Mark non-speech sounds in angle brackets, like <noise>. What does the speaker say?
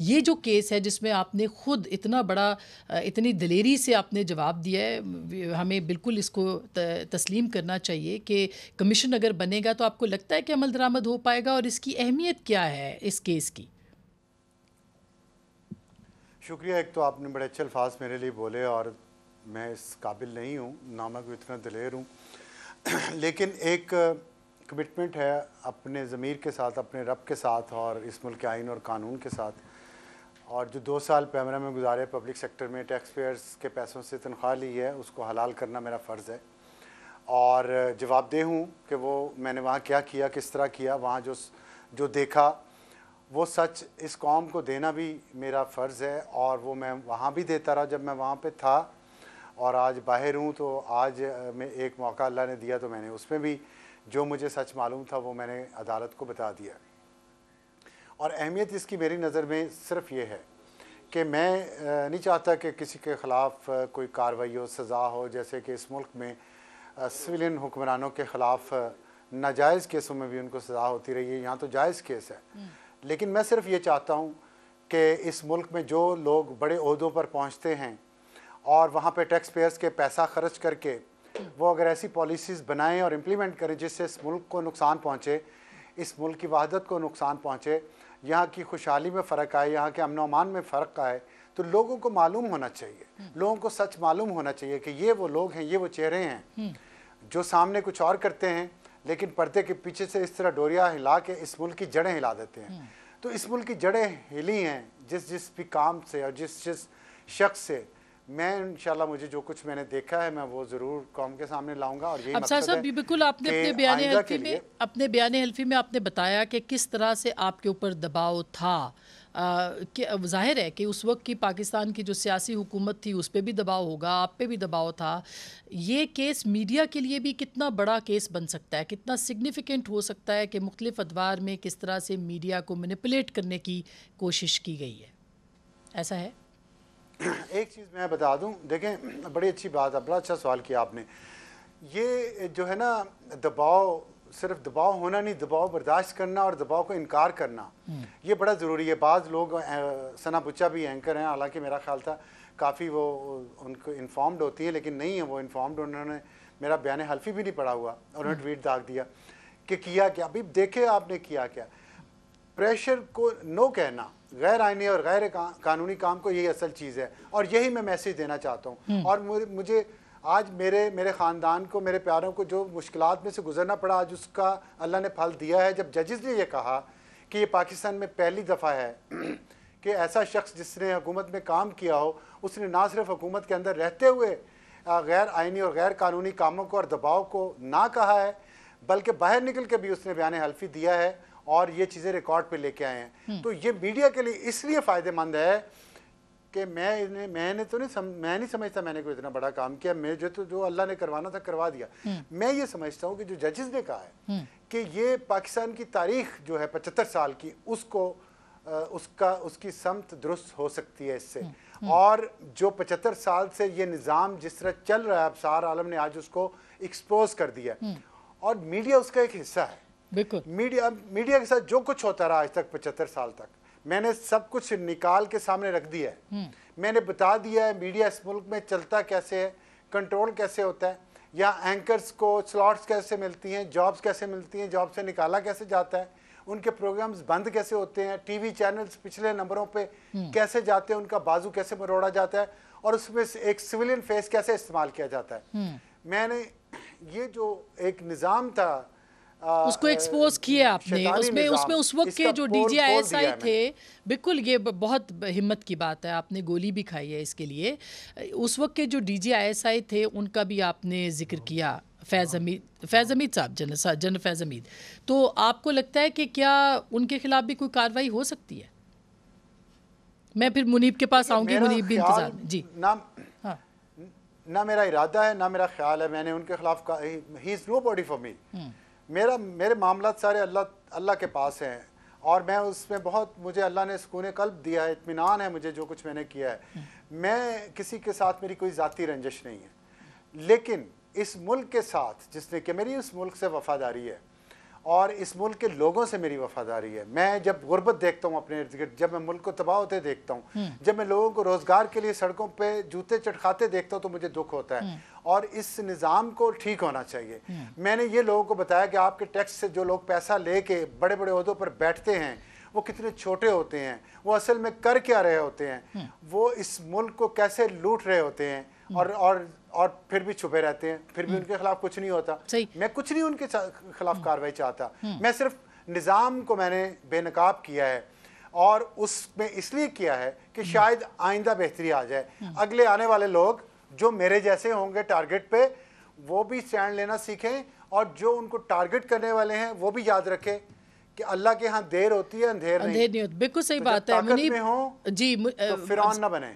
ये जो केस है जिसमें आपने खुद इतना बड़ा इतनी दिलेरी से आपने जवाब दिया है हमें बिल्कुल इसको तस्लीम करना चाहिए कि कमीशन अगर बनेगा तो आपको लगता है कि अमल दरामद हो पाएगा और इसकी अहमियत क्या है इस केस की शुक्रिया एक तो आपने बड़े अच्छे अल्फाज मेरे लिए बोले और मैं इस काबिल नहीं हूँ ना मैं कोई इतना दिलेर हूँ <clears throat> लेकिन एक कमिटमेंट है अपने ज़मीर के साथ अपने रब के साथ और इस मुल्क के आइन और कानून के साथ और जो दो साल पैमरा में गुजारे पब्लिक सेक्टर में टैक्स पेयर्स के पैसों से तनख्वाह ली है उसको हलाल करना मेरा फ़र्ज़ है और जवाबदेह हूँ कि वो मैंने वहाँ क्या किया किस तरह किया वहाँ जो जो देखा वो सच इस कॉम को देना भी मेरा फ़र्ज़ है और वो मैं वहाँ भी देता रहा जब मैं वहाँ पर था और आज बाहर हूँ तो आज मैं एक मौका अल्लाह ने दिया तो मैंने उसमें भी जो मुझे सच मालूम था वो मैंने अदालत को बता दिया और अहमियत इसकी मेरी नज़र में सिर्फ ये है कि मैं नहीं चाहता कि किसी के ख़िलाफ़ कोई कार्रवाई हो सज़ा हो जैसे कि इस मुल्क में सिविलियन हुक्मरानों के ख़िलाफ़ नाजायज़ केसों में भी उनको सज़ा होती रही है यहाँ तो जायज़ केस है हम्म। लेकिन मैं सिर्फ ये चाहता हूँ कि इस मुल्क में जो लोग बड़े अहदों पर पहुँचते हैं और वहाँ पर टैक्स पेयर्स के पैसा खर्च करके हम्म। वो अगर ऐसी पॉलिसीज़ बनाएँ और इम्प्लीमेंट करें जिससे इस मुल्क को नुकसान पहुँचे इस मुल्क की वहादत को नुकसान पहुँचे यहाँ की खुशहाली में फ़र्क आए यहाँ के अमन अमान में फ़र्क आए तो लोगों को मालूम होना चाहिए हम्म। लोगों को सच मालूम होना चाहिए कि ये वो लोग हैं ये वो चेहरे हैं हम्म। जो सामने कुछ और करते हैं लेकिन पर्दे के पीछे से इस तरह डोरिया हिला के इस मुल्क की जड़ें हिला देते हैं हम्म। तो इस मुल्क की जड़ें हिली हैं जिस जिस भी काम से और जिस जिस शख्स से मैं इंशाल्लाह मुझे जो कुछ मैंने देखा है मैं वो ज़रूर कौम के सामने लाऊंगा और यही मकसद है बिल्कुल आपने अपने बयान हल्फी में अपने बयान हल्फी में आपने बताया कि किस तरह से आपके ऊपर दबाव था जाहिर है कि उस वक्त की पाकिस्तान की जो सियासी हुकूमत थी उस पर भी दबाव होगा आप पे भी दबाव था ये केस मीडिया के लिए भी कितना बड़ा केस बन सकता है कितना सिग्निफिकेंट हो सकता है कि मुख्तलिफ अदवार में किस तरह से मीडिया को मैनिपुलेट करने की कोशिश की गई है ऐसा है <clears throat> एक चीज़ मैं बता दूं देखें बड़ी अच्छी बात है बड़ा अच्छा सवाल किया आपने ये जो है ना दबाव सिर्फ दबाव होना नहीं दबाव बर्दाश्त करना और दबाव को इनकार करना हम्म। ये बड़ा ज़रूरी है बाज़ लोग सना बुच्चा भी एंकर हैं हालांकि मेरा ख्याल था काफ़ी वो उनको इन्फॉर्म्ड होती है लेकिन नहीं है वो इन्फॉर्म्ड उन्होंने मेरा बयान हल्फी भी नहीं पड़ा हुआ उन्होंने ट्वीट हम्म। दाग दिया कि किया क्या अभी देखे आपने किया क्या प्रेशर को नो कहना गैर आइनी और गैर कानूनी काम को यही असल चीज़ है और यही मैं मैसेज देना चाहता हूँ हम्म। और मुझे आज मेरे मेरे ख़ानदान को मेरे प्यारों को जो मुश्किल में से गुजरना पड़ा आज उसका अल्लाह ने फल दिया है जब जजेस ने यह कहा कि ये पाकिस्तान में पहली दफ़ा है <clears throat> कि ऐसा शख्स जिसने हुकूमत में काम किया हो उसने ना सिर्फ हुकूमत के अंदर रहते हुए गैर आइनी और गैर कानूनी कामों को और दबाव को ना कहा है बल्कि बाहर निकल के भी उसने बयान हल्फी दिया है और ये चीज़ें रिकॉर्ड पे लेके आए हैं तो ये मीडिया के लिए इसलिए फ़ायदेमंद है कि मैं इन्हें मैंने तो नहीं सम, मैं नहीं समझता मैंने कोई इतना बड़ा काम किया मैं जो तो जो अल्लाह ने करवाना था करवा दिया हम्म। मैं ये समझता हूँ कि जो जजेस ने कहा है हम्म। कि ये पाकिस्तान की तारीख जो है पचहत्तर साल की उसको उसका उसकी समत दुरुस्त हो सकती है इससे हम्म। और जो पचहत्तर साल से ये निज़ाम जिस तरह चल रहा है अब सार आलम ने आज उसको एक्सपोज कर दिया और मीडिया उसका एक हिस्सा है बिल्कुल मीडिया मीडिया के साथ जो कुछ होता रहा आज तक पचहत्तर साल तक मैंने सब कुछ निकाल के सामने रख दिया है हम्म। मैंने बता दिया है मीडिया इस मुल्क में चलता कैसे है कंट्रोल कैसे होता है या एंकर्स को स्लॉट्स कैसे मिलती हैं जॉब्स कैसे मिलती हैं जॉब से निकाला कैसे जाता है उनके प्रोग्राम्स बंद कैसे होते हैं टीवी चैनल्स पिछले नंबरों पे हम्म। कैसे जाते हैं उनका बाजू कैसे मरोड़ा जाता है और उसमें एक सिविलियन फेस कैसे इस्तेमाल किया जाता है हम्म। मैंने ये जो एक निज़ाम था उसको एक्सपोज किया आपने उसमें उसमें उस वक्त के जो डी थे बिल्कुल ये बहुत हिम्मत की बात है आपने गोली भी खाई है इसके लिए उस वक्त के जो D G I S I थे उनका भी आपने जिक्र किया फैज़ हाँ। अमीद फैज़ हमीद साहब जन जन फैज़ हमीद तो आपको लगता है कि क्या उनके खिलाफ भी कोई कार्रवाई हो सकती है मैं फिर मुनीब के पास आऊँगी मुनीब भी इंतजार में जी नाम हाँ। ना मेरा इरादा है ना मेरा ख्याल है मैंने उनके खिलाफ ही is nobody for me मेरा मेरे मामला सारे अल्लाह अल्लाह के पास हैं और मैं उसमें बहुत मुझे अल्लाह ने सुकून कल्ब दिया है इतमान है मुझे जो कुछ मैंने किया है मैं किसी के साथ मेरी कोई ज़ाती रंजिश नहीं है लेकिन इस मुल्क के साथ जिसने कि मेरी उस मुल्क से वफादारी है और इस मुल्क के लोगों से मेरी वफादारी है मैं जब गुर्बत देखता हूँ अपने इर्द गिर्द जब मैं मुल्क को तबाह होते देखता हूँ हम्म। जब मैं लोगों को रोज़गार के लिए सड़कों पर जूते चटकाते देखता हूँ तो मुझे दुख होता है हम्म। और इस निज़ाम को ठीक होना चाहिए हम्म। मैंने ये लोगों को बताया कि आपके टैक्स से जो लोग पैसा ले के बड़े बड़े अहदों पर बैठते हैं वो कितने छोटे होते हैं वो असल में कर क्या रहे होते हैं वो इस मुल्क को कैसे लूट रहे होते हैं हम्म। और और और फिर भी छुपे रहते हैं फिर भी हम्म। उनके खिलाफ कुछ नहीं होता मैं कुछ नहीं उनके खिलाफ हम्म। कार्रवाई चाहता मैं सिर्फ निज़ाम को मैंने बेनकाब किया है और उसमें इसलिए किया है कि शायद आइंदा बेहतरी आ जाए अगले आने वाले लोग जो मेरे जैसे होंगे टारगेट पे वो भी स्टैंड लेना सीखें और जो उनको टारगेट करने वाले हैं वो भी याद रखें कि अल्लाह के यहाँ देर होती है अंधेर नहीं, नहीं होती बिल्कुल सही तो बात है में हो जी तो ना बने